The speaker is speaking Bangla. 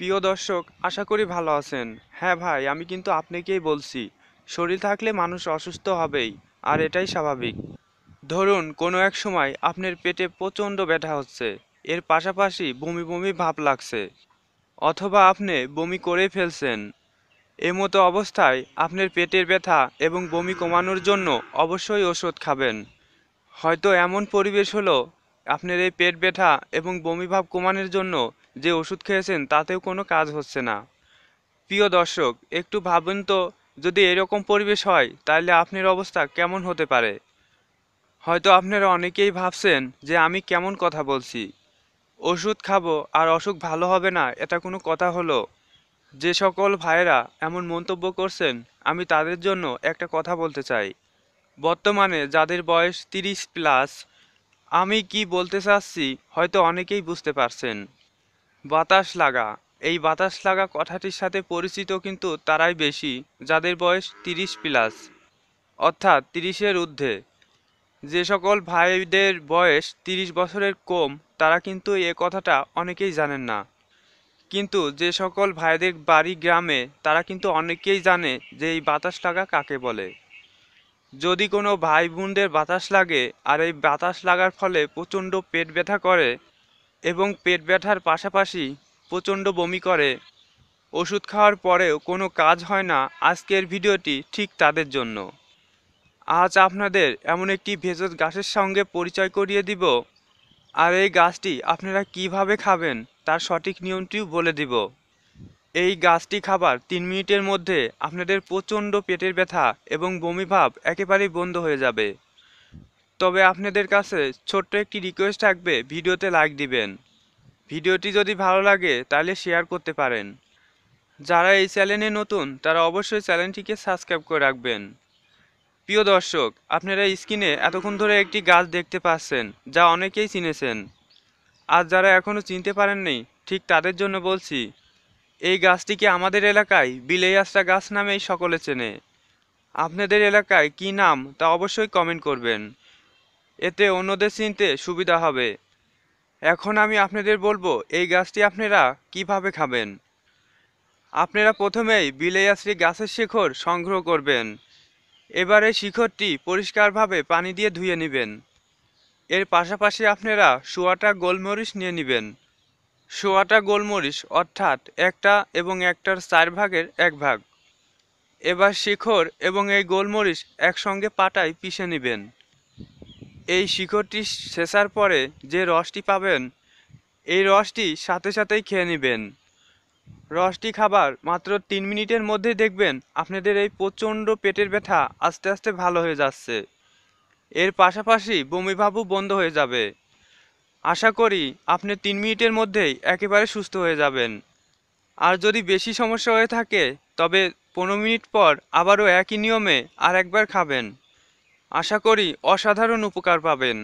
প্রিয় দর্শক আশা করি ভালো আছেন হ্যাঁ ভাই আমি কিন্তু আপনাকেই বলছি শরীর থাকলে মানুষ অসুস্থ হবেই আর এটাই স্বাভাবিক ধরুন কোনো এক সময় আপনার পেটে প্রচণ্ড ব্যথা হচ্ছে এর পাশাপাশি বমি বমি ভাব লাগছে অথবা আপনি বমি করে ফেলছেন এমতো অবস্থায় আপনার পেটের ব্যথা এবং বমি কমানোর জন্য অবশ্যই ওষুধ খাবেন হয়তো এমন পরিবেশ হলো আপনার এই পেট ব্যথা এবং বমি ভাব কমানোর জন্য যে ওষুধ খেয়েছেন তাতেও কোনো কাজ হচ্ছে না প্রিয় দর্শক একটু ভাবুন তো যদি এরকম পরিবেশ হয় তাহলে আপনার অবস্থা কেমন হতে পারে হয়তো আপনারা অনেকেই ভাবছেন যে আমি কেমন কথা বলছি ওষুধ খাবো আর অসুখ ভালো হবে না এটা কোনো কথা হলো যে সকল ভাইয়েরা এমন মন্তব্য করছেন আমি তাদের জন্য একটা কথা বলতে চাই বর্তমানে যাদের বয়স তিরিশ প্লাস আমি কি বলতে চাচ্ছি হয়তো অনেকেই বুঝতে পারছেন বাতাস লাগা এই বাতাস লাগা কথাটির সাথে পরিচিত কিন্তু তারাই বেশি যাদের বয়স তিরিশ প্লাস অর্থাৎ তিরিশের ঊর্ধ্বে যে সকল ভাইদের বয়স তিরিশ বছরের কম তারা কিন্তু এ কথাটা অনেকেই জানেন না কিন্তু যে সকল ভাইদের বাড়ি গ্রামে তারা কিন্তু অনেকেই জানে যে এই বাতাস লাগা কাকে বলে যদি কোনো ভাই বোনদের বাতাস লাগে আর এই বাতাস লাগার ফলে প্রচণ্ড পেট ব্যথা করে এবং পেট ব্যথার পাশাপাশি প্রচণ্ড বমি করে ওষুধ খাওয়ার পরেও কোনো কাজ হয় না আজকের ভিডিওটি ঠিক তাদের জন্য আজ আপনাদের এমন একটি ভেষজ গাছের সঙ্গে পরিচয় করিয়ে দিব আর এই গাছটি আপনারা কিভাবে খাবেন তার সঠিক নিয়মটিও বলে দিব এই গাছটি খাবার তিন মিনিটের মধ্যে আপনাদের প্রচণ্ড পেটের ব্যথা এবং বমি ভাব একেবারেই বন্ধ হয়ে যাবে তবে আপনাদের কাছে ছোট্ট একটি রিকোয়েস্ট থাকবে ভিডিওতে লাইক দিবেন ভিডিওটি যদি ভালো লাগে তাহলে শেয়ার করতে পারেন যারা এই চ্যানেলে নতুন তারা অবশ্যই চ্যানেলটিকে সাবস্ক্রাইব করে রাখবেন প্রিয় দর্শক আপনারা স্ক্রিনে এতক্ষণ ধরে একটি গাছ দেখতে পাচ্ছেন যা অনেকেই চিনেছেন আর যারা এখনও চিনতে পারেননি ঠিক তাদের জন্য বলছি এই গাছটিকে আমাদের এলাকায় বিলেয়াসরা গাছ নামেই সকলে চেনে আপনাদের এলাকায় কি নাম তা অবশ্যই কমেন্ট করবেন এতে অন্যদের চিনতে সুবিধা হবে এখন আমি আপনাদের বলবো এই গাছটি আপনারা কিভাবে খাবেন আপনারা প্রথমেই বিলেয়াশ্রী গাছের শিখর সংগ্রহ করবেন এবারে শিখরটি পরিষ্কারভাবে পানি দিয়ে ধুয়ে নেবেন এর পাশাপাশি আপনারা সোয়াটা গোলমরিচ নিয়ে নেবেন সোয়াটা গোলমরিচ অর্থাৎ একটা এবং একটার চার ভাগের এক ভাগ এবার শিখর এবং এই গোলমরিচ একসঙ্গে পাটায় পিষে নেবেন এই শিখরটি শেষার পরে যে রসটি পাবেন এই রসটি সাথে সাথেই খেয়ে নেবেন রসটি খাবার মাত্র তিন মিনিটের মধ্যেই দেখবেন আপনাদের এই প্রচণ্ড পেটের ব্যথা আস্তে আস্তে ভালো হয়ে যাচ্ছে এর পাশাপাশি বমিভাবও বন্ধ হয়ে যাবে আশা করি আপনি তিন মিনিটের মধ্যেই একেবারে সুস্থ হয়ে যাবেন আর যদি বেশি সমস্যা হয়ে থাকে তবে পনেরো মিনিট পর আবারও একই নিয়মে আর একবার খাবেন আশা করি অসাধারণ উপকার পাবেন